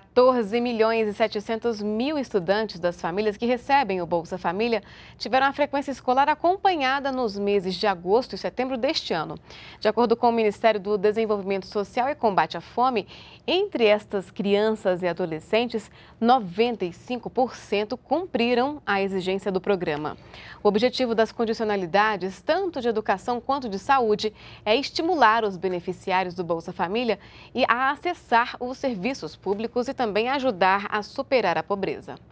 14 milhões e 700 mil estudantes das famílias que recebem o Bolsa Família tiveram a frequência escolar acompanhada nos meses de agosto e setembro deste ano. De acordo com o Ministério do Desenvolvimento Social e Combate à Fome, entre estas crianças e adolescentes, 95% cumpriram a exigência do programa. O objetivo das condicionalidades, tanto de educação quanto de saúde, é estimular os beneficiários do Bolsa Família e a acessar os serviços públicos e também ajudar a superar a pobreza.